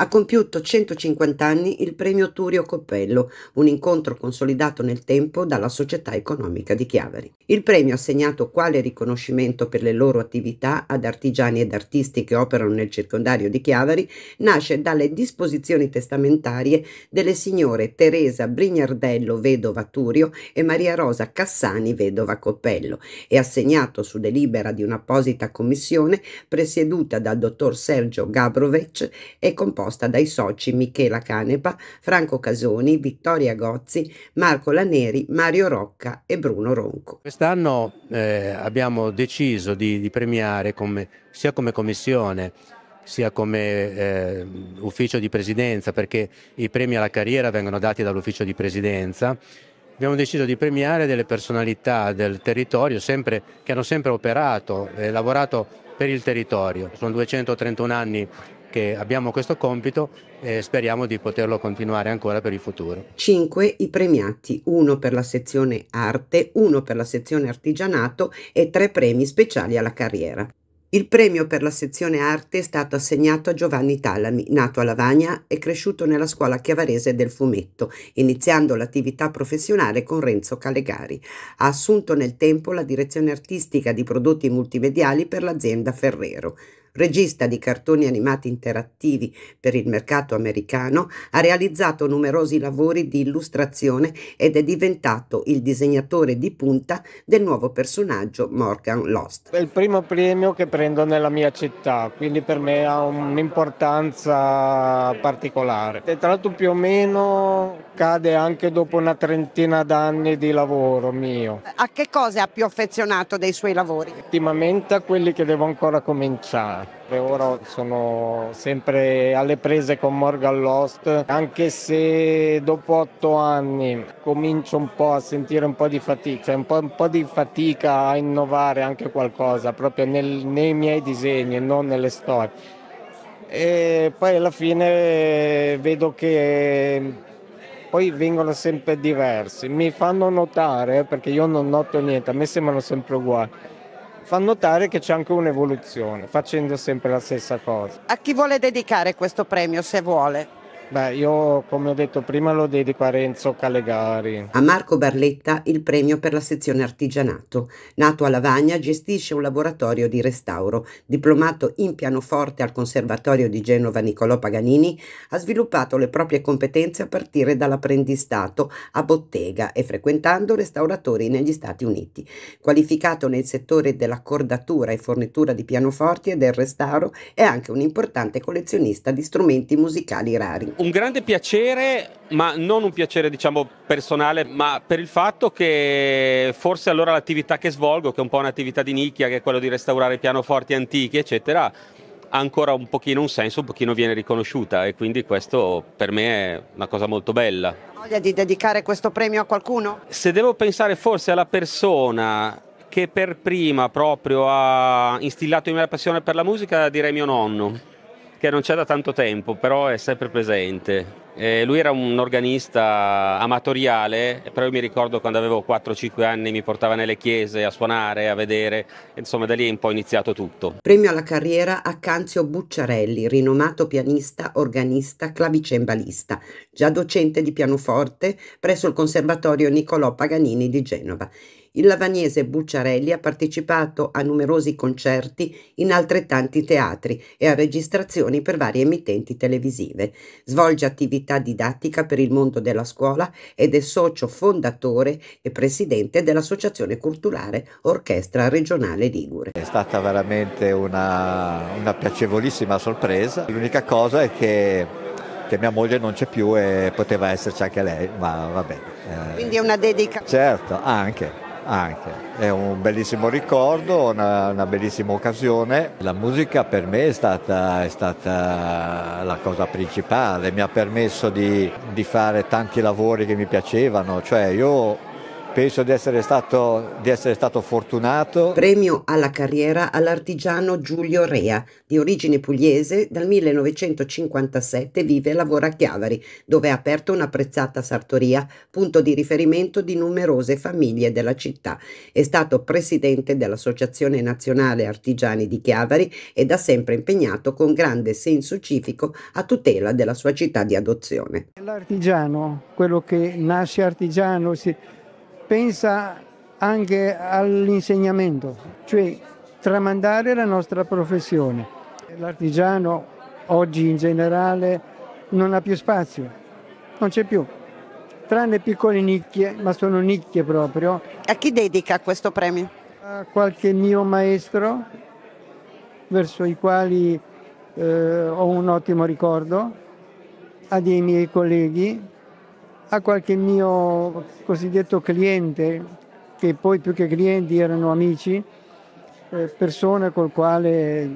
ha compiuto 150 anni il premio Turio Coppello, un incontro consolidato nel tempo dalla Società Economica di Chiavari. Il premio assegnato quale riconoscimento per le loro attività ad artigiani ed artisti che operano nel circondario di Chiavari nasce dalle disposizioni testamentarie delle signore Teresa Brignardello, vedova Turio, e Maria Rosa Cassani, vedova Coppello, e assegnato su delibera di un'apposita commissione presieduta dal dottor Sergio Gabrovec e composta composta dai soci Michela Canepa, Franco Casoni, Vittoria Gozzi, Marco Laneri, Mario Rocca e Bruno Ronco. Quest'anno eh, abbiamo deciso di, di premiare come, sia come commissione sia come eh, ufficio di presidenza, perché i premi alla carriera vengono dati dall'ufficio di presidenza. Abbiamo deciso di premiare delle personalità del territorio sempre, che hanno sempre operato e lavorato per il territorio. Sono 231 anni che abbiamo questo compito e speriamo di poterlo continuare ancora per il futuro. Cinque i premiati, uno per la sezione arte, uno per la sezione artigianato e tre premi speciali alla carriera. Il premio per la sezione arte è stato assegnato a Giovanni Talami, nato a Lavagna e cresciuto nella scuola chiavarese del fumetto, iniziando l'attività professionale con Renzo Calegari. Ha assunto nel tempo la direzione artistica di prodotti multimediali per l'azienda Ferrero regista di cartoni animati interattivi per il mercato americano, ha realizzato numerosi lavori di illustrazione ed è diventato il disegnatore di punta del nuovo personaggio Morgan Lost. È il primo premio che prendo nella mia città, quindi per me ha un'importanza particolare. E tra l'altro più o meno cade anche dopo una trentina d'anni di lavoro mio. A che cosa ha più affezionato dei suoi lavori? Ultimamente a quelli che devo ancora cominciare ora sono sempre alle prese con Morgan Lost, anche se dopo otto anni comincio un po' a sentire un po' di fatica, cioè un po', un po di fatica a innovare anche qualcosa proprio nel, nei miei disegni e non nelle storie. E poi alla fine vedo che poi vengono sempre diversi, mi fanno notare perché io non noto niente, a me sembrano sempre uguali fa notare che c'è anche un'evoluzione facendo sempre la stessa cosa. A chi vuole dedicare questo premio se vuole? Beh, io come ho detto prima lo dedico a Renzo Calegari. A Marco Barletta il premio per la sezione artigianato. Nato a Lavagna, gestisce un laboratorio di restauro. Diplomato in pianoforte al Conservatorio di Genova Niccolò Paganini, ha sviluppato le proprie competenze a partire dall'apprendistato a bottega e frequentando restauratori negli Stati Uniti. Qualificato nel settore dell'accordatura e fornitura di pianoforti e del restauro, è anche un importante collezionista di strumenti musicali rari un grande piacere, ma non un piacere diciamo personale, ma per il fatto che forse allora l'attività che svolgo, che è un po' un'attività di nicchia, che è quella di restaurare pianoforti antichi, eccetera, ha ancora un pochino un senso, un pochino viene riconosciuta e quindi questo per me è una cosa molto bella. Voglia di dedicare questo premio a qualcuno? Se devo pensare forse alla persona che per prima proprio ha instillato in me la passione per la musica, direi mio nonno che non c'è da tanto tempo, però è sempre presente. Eh, lui era un organista amatoriale, però io mi ricordo quando avevo 4-5 anni mi portava nelle chiese a suonare, a vedere, insomma da lì è un po' iniziato tutto. Premio alla carriera a Canzio Bucciarelli, rinomato pianista, organista, clavicembalista, già docente di pianoforte presso il Conservatorio Niccolò Paganini di Genova il lavanese Bucciarelli ha partecipato a numerosi concerti in altrettanti teatri e a registrazioni per varie emittenti televisive. Svolge attività didattica per il mondo della scuola ed è socio fondatore e presidente dell'Associazione Culturale Orchestra Regionale Ligure. È stata veramente una, una piacevolissima sorpresa. L'unica cosa è che che mia moglie non c'è più e poteva esserci anche lei, ma vabbè. Eh. Quindi è una dedica. Certo, anche anche. È un bellissimo ricordo, una, una bellissima occasione. La musica per me è stata, è stata la cosa principale, mi ha permesso di, di fare tanti lavori che mi piacevano, cioè io penso di essere, stato, di essere stato fortunato. Premio alla carriera all'artigiano Giulio Rea, di origine pugliese, dal 1957 vive e lavora a Chiavari, dove ha aperto un'apprezzata sartoria, punto di riferimento di numerose famiglie della città. È stato presidente dell'Associazione Nazionale Artigiani di Chiavari e da sempre impegnato con grande senso civico a tutela della sua città di adozione. L'artigiano, quello che nasce artigiano, si pensa anche all'insegnamento, cioè tramandare la nostra professione. L'artigiano oggi in generale non ha più spazio, non c'è più, tranne piccole nicchie, ma sono nicchie proprio. A chi dedica questo premio? A qualche mio maestro, verso i quali eh, ho un ottimo ricordo, a dei miei colleghi a qualche mio cosiddetto cliente, che poi più che clienti erano amici, eh, persone col quale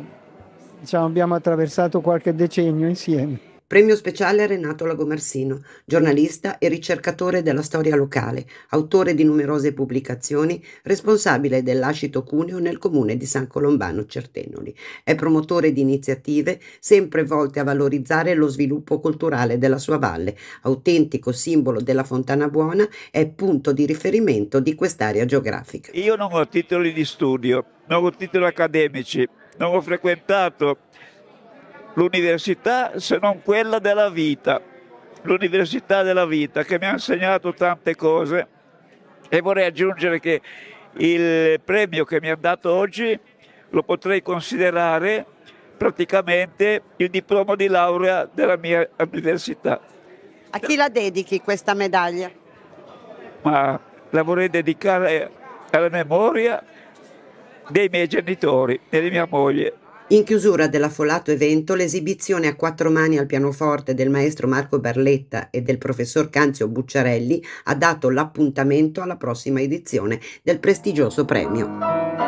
diciamo, abbiamo attraversato qualche decennio insieme. Premio speciale a Renato Lagomarsino, giornalista e ricercatore della storia locale, autore di numerose pubblicazioni, responsabile dell'ascito Cuneo nel comune di San Colombano Certenoli. È promotore di iniziative sempre volte a valorizzare lo sviluppo culturale della sua valle. Autentico simbolo della Fontana Buona è punto di riferimento di quest'area geografica. Io non ho titoli di studio, non ho titoli accademici, non ho frequentato l'università se non quella della vita, l'università della vita che mi ha insegnato tante cose e vorrei aggiungere che il premio che mi ha dato oggi lo potrei considerare praticamente il diploma di laurea della mia università. A chi la dedichi questa medaglia? Ma la vorrei dedicare alla memoria dei miei genitori e di mia moglie. In chiusura dell'affolato evento, l'esibizione a quattro mani al pianoforte del maestro Marco Barletta e del professor Canzio Bucciarelli ha dato l'appuntamento alla prossima edizione del prestigioso premio.